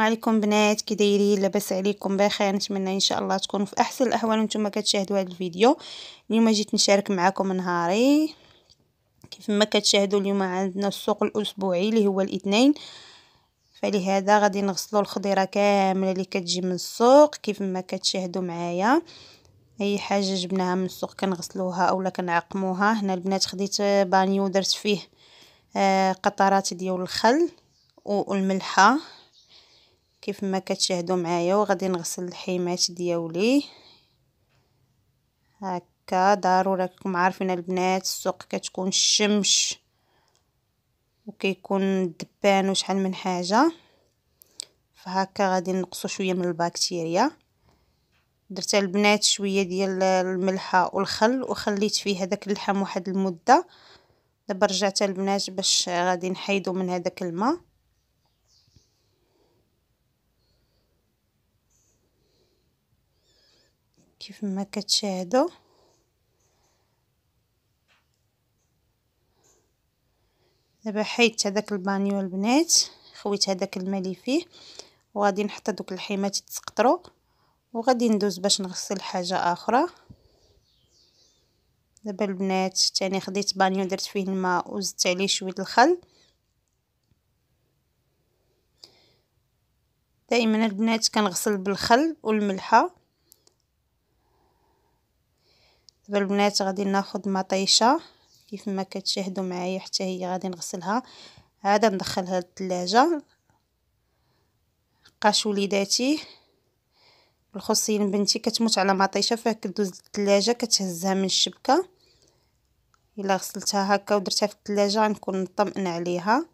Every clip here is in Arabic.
وعليكم بنات كي دايرين لاباس عليكم بخير يعني نتمنى ان شاء الله تكونوا في احسن الاحوال وانتم كتشاهدوا هذا الفيديو اليوم جيت نشارك معكم نهاري كيف ما كتشاهدوا اليوم عندنا السوق الاسبوعي اللي هو الاثنين فلهذا غادي نغسلوا الخضيره كامله اللي كتجي من السوق كيف ما كتشاهدوا معايا اي حاجه جبناها من السوق كنغسلوها اولا كنعقموها هنا البنات خديت بانيو درت فيه آه، قطرات ديال الخل والملحه كيف ما كتشاهدوا معايا وغادي نغسل الحيمات ديالي هكا ضروري راكم عارفين البنات السوق كتكون الشمس وكيكون الدبان وشحال من حاجه فهكا غادي نقصوا شويه من البكتيريا درت البنات شويه ديال الملحه والخل وخليت فيه هذاك اللحم واحد المده دابا رجعت البنات باش غادي نحيدو من هذاك الماء كيف ما كتشاهدوا دابا حيدت هذاك البانيو البنات خويت هذاك الماء اللي فيه وغادي نحط دوك الحيمات يتسقطرو وغادي ندوز باش نغسل حاجه اخرى دابا البنات تاني خديت بانيو درت فيه الماء وزدت عليه شويه الخل دائما البنات كنغسل بالخل والملحه دابا البنات غادي ناخد مطيشه كيف ما كتشاهدوا معايا حتى هي غادي نغسلها عاد ندخلها للثلاجه قاش وليداتي بالخصين بنتي كتموت على مطيشه فيها كدوز للثلاجه كتهزها من الشبكه الا غسلتها هكا ودرتها في الثلاجه غنكون مطمئن عليها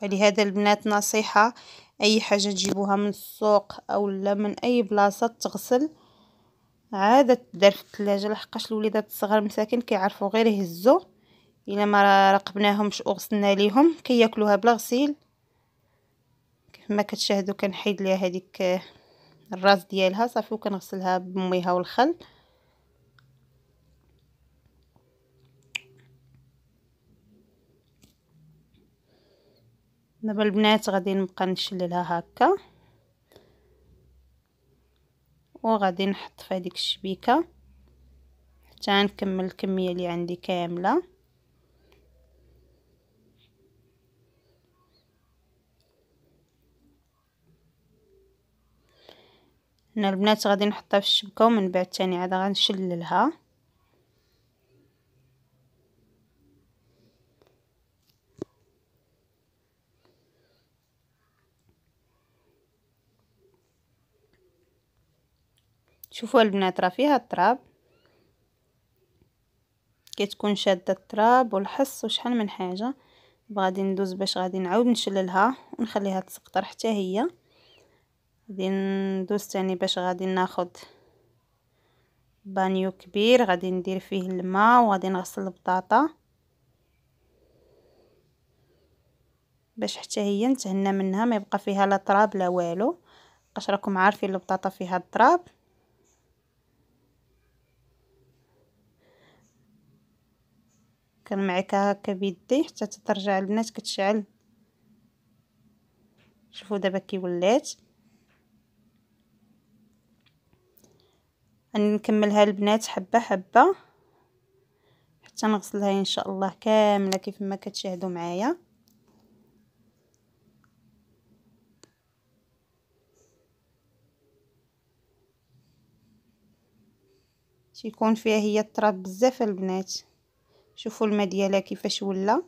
فلهذا البنات نصيحه اي حاجة تجيبوها من السوق اولا من اي بلاصة تغسل عادة تدار في التلاجة لحقاش الوليدات الصغار مساكن كيعرفو غير يهزو الا ما راقبناهمش وغسلنا ليهم كياكلوها بلا غسيل كيف ما كتشاهدوا كنحيد ليها هذيك الراس ديالها صافي وكنغسلها بميها والخل دابا البنات غادي نبقى نشللها هكا وغادي نحط في هذيك الشبيكه حتى نكمل الكميه اللي عندي كامله هنا البنات غادي نحطها في الشبكه ومن بعد تاني عاد غنشللها شوفوا البنات راه فيها التراب كتكون شاده التراب والحص وشحال من حاجه غادي ندوز باش غادي نعاود نشللها ونخليها تسقطر حتى هي غادي ندوز تاني باش غادي ناخذ بانيو كبير غادي ندير فيه الماء وغادي نغسل البطاطا باش حتى هي نتهنى منها ما يبقى فيها لا تراب لا والو باش راكم عارفين البطاطا فيها التراب كنمعكها هكا بيدي حتى ترجع البنات كتشعل شوفوا دابا كي ولات غنكملها البنات حبه حبه حتى نغسلها ان شاء الله كامله كيف ما كتشاهدوا معايا تيكون فيها هي التراب بزاف البنات شوفوا الماء ديالها كيفاش ولا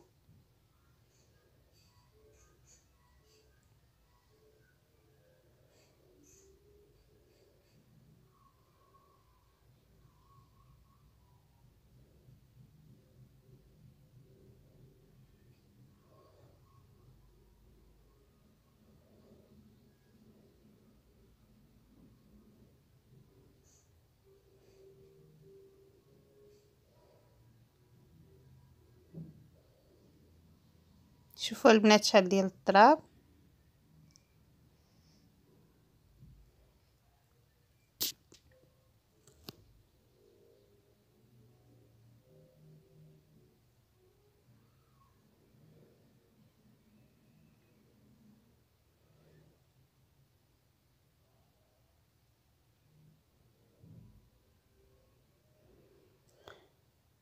شوفوا البنات شحال ديال التراب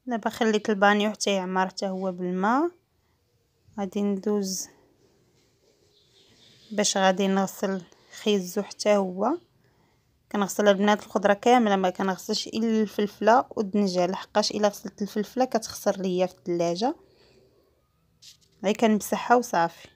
دابا خليت البانيو حتى يعمر حتى هو بالماء غادي ندوز باش غادي نغسل خيزو حتى هو كنغسل البنات الخضره كامله ما كنغسلش الا الفلفله والدنجال لحقاش الا غسلت الفلفله كتخسر ليا في الثلاجه غير كنمسحها وصافي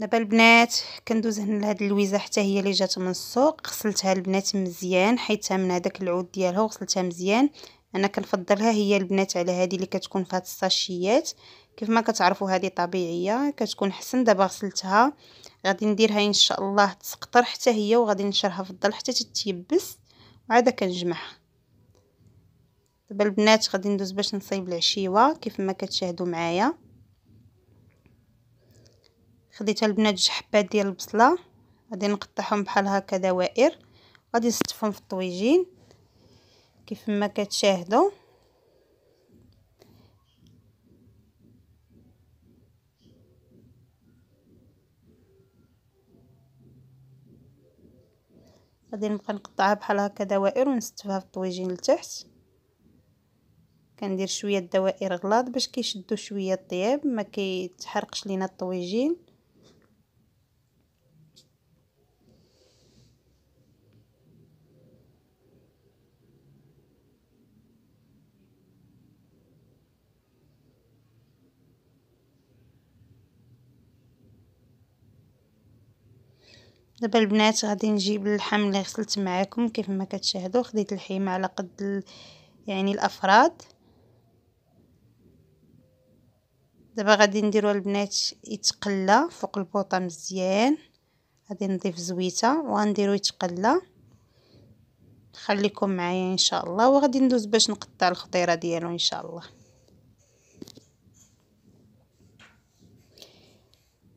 دابا البنات كندوز هنا لهاد اللويزه حتى هي اللي جات من السوق غسلتها البنات مزيان حيتها من هداك العود ديالها وغسلتها مزيان انا كنفضلها هي البنات على هذه اللي كتكون في هاد الساشيات كيف ما كتعرفوا هذه طبيعيه كتكون حسن دابا غسلتها غادي نديرها ان شاء الله تسقطر حتى هي وغادي نشرها في الظل حتى تتيبس وعاد كنجمعها دابا البنات غادي ندوز باش نصايب العشيوه كيف ما كتشاهدوا معايا خديتها البنات جوج حبات ديال البصله غادي نقطعهم بحال هكا دوائر غادي نستفهم في الطويجين كيف ما كتشاهدوا غادي نبقى نقطعها بحال هكا دوائر ونستفها في الطويجين لتحت كندير شويه الدوائر غلاط باش كيشدو شويه الطياب ما كيتحرقش لينا الطويجين دابا البنات غادي نجيب اللحم اللي غسلت معاكم كيف ما كتشاهدوا خديت الحيمه على قد يعني الافراد دابا غادي نديرو البنات يتقلى فوق البوطه مزيان غادي نضيف زويته وغنديرو يتقلى خليكم معايا ان شاء الله وغادي ندوز باش نقطع الخضيره ديالو ان شاء الله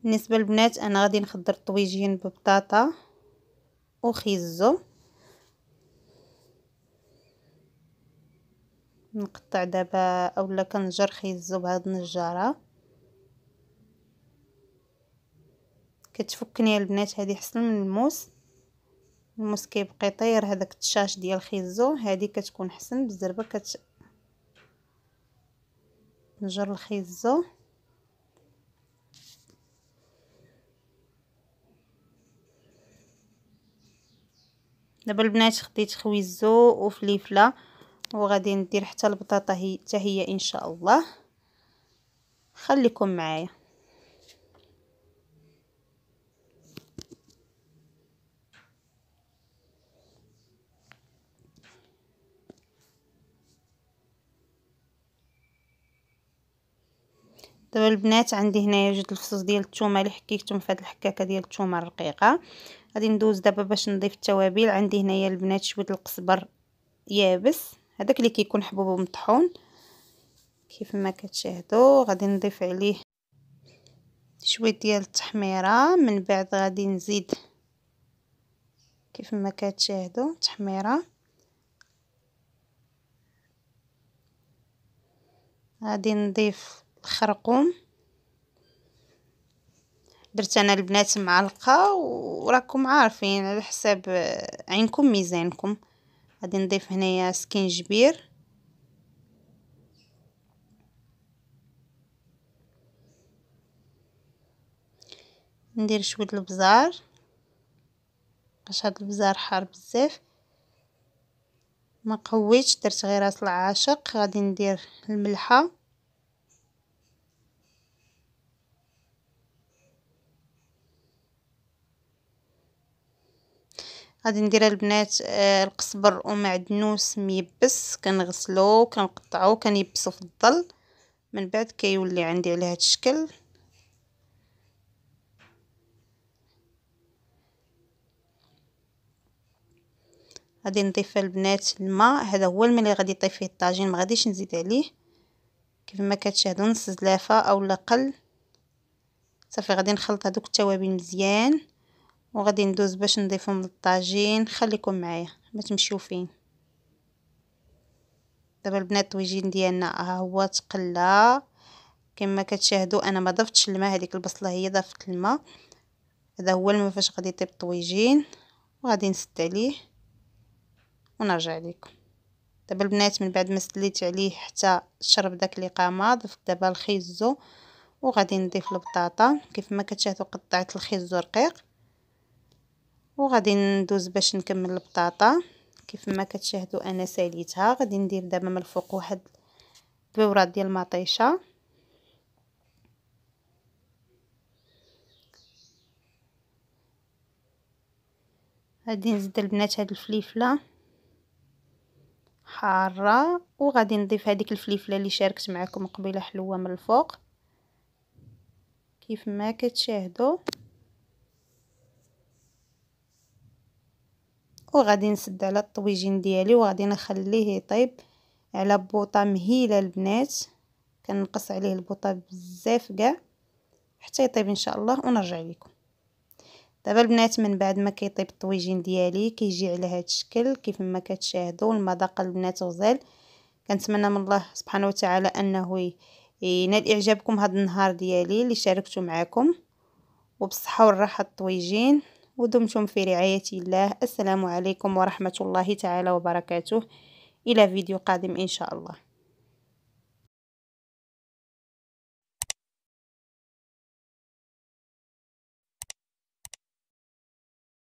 بالنسبه للبنات انا غادي نخضر الطويجين ببطاطا وخيزو نقطع دابا اولا كنجر خيزو بهاد النجاره كتفكني البنات هذه حسن من الموس الموس كيبقى طير هذاك التشاش ديال الخيزو هذه كتكون حسن بالزربه كت نجر الخيزو دابا البنات خديت خويزو وفليفله وغادي ندير حتى البطاطا حتى هي ان شاء الله خليكم معايا دابا البنات عندي هنايا جوج الفصوص ديال الثومه اللي حكيتهم في هذه الحكاكه ديال الثومه الرقيقه غادي ندوز دابا باش نضيف التوابل عندي هنايا البنات شويه القزبر يابس هذاك اللي كيكون حبوب مطحون كيف ما كتشاهدوا غادي نضيف عليه شويه ديال التحميره من بعد غادي نزيد كيف ما كتشاهدوا تحميره غادي نضيف خرقوم درت انا البنات معلقه وراكم عارفين على حساب عينكم ميزانكم غادي نضيف هنايا سكينجبير ندير شويه البزار باش هاد البزار حار بزاف ما قويتش درت غير راس العاشق غادي ندير الملحه غادي ندير البنات آه، القزبر ومعدنوس ميبس كنغسلو كنقطعو كنيبسو في الظل من بعد كيولي عندي على هذا الشكل غادي نضيف البنات الماء هذا هو الماء اللي غادي يطيب فيه الطاجين ما غاديش نزيد عليه كيف ما كتشاهدوا نص زلافه اولا قل صافي غادي نخلط هذوك التوابل مزيان وغادي ندوز باش نضيفهم للطاجين خليكم معايا ما تمشيو فين دابا البنات الطويجين ديالنا ها هو تقلى كما كتشاهدوا انا ما ضفتش الماء هذيك البصله هي ضافت الماء هذا هو الماء فاش غادي يطيب الطويجين وغادي نسد عليه ونرجع لكم دابا البنات من بعد ما سليت عليه حتى شرب داك القامه ضفت دابا الخيزو وغادي نضيف البطاطا كيف ما كتشاهدوا قطعت الخيزو رقيق وغادي ندوز باش نكمل البطاطا كيف ما كتشاهدوا انا ساليتها غادي ندير دابا من الفوق واحد البورات ديال المطيشه غادي نزيد البنات هاد الفليفله حاره وغادي نضيف هذيك الفليفله اللي شاركت معكم قبيله حلوه من الفوق كيف ما كتشاهدوا وغادي نسد على الطويجين ديالي وغادي نخليه يطيب على بوطه مهيله البنات كنقص عليه البوطه بزاف كاع حتى يطيب ان شاء الله ونرجع لكم دابا البنات من بعد ما كيطيب الطويجين ديالي كيجي على هذا الشكل كيف ما كتشاهدوا المذاق البنات غزال كنتمنى من الله سبحانه وتعالى انه ينال اعجابكم هذا النهار ديالي اللي شاركته معكم وبالصحه والراحه الطويجين ودمتم في رعاية الله السلام عليكم ورحمة الله تعالى وبركاته إلى فيديو قادم إن شاء الله